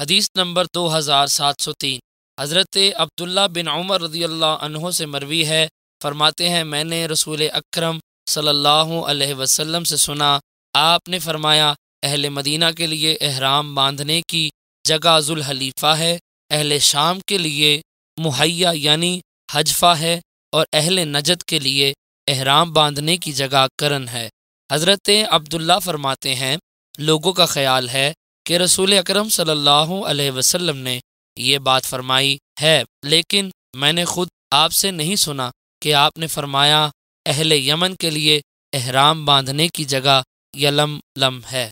हदीस नंबर दो हज़ार सात सौ तीन हज़रत अब्दुल्ला बिन उमर रदी अल्लाह से मरवी है फरमाते हैं मैंने रसूल अक्रम सल्लाम से सुना आपने फरमाया अहल मदीना के लिए अहराम बांधने की जगह जुलहलीफ़ा है अहल शाम के लिए मुहैया यानी हजफा है और अहल नजद के लिए अहराम बांधने की जगह करन है हज़रत अब्दुल्ला फरमाते हैं लोगों का ख्याल है कि रसूल अक्रम सल्लाम वसल्लम ने ये बात फरमाई है लेकिन मैंने खुद आपसे नहीं सुना कि आपने फरमाया अहल यमन के लिए अहराम बांधने की जगह यलम लम है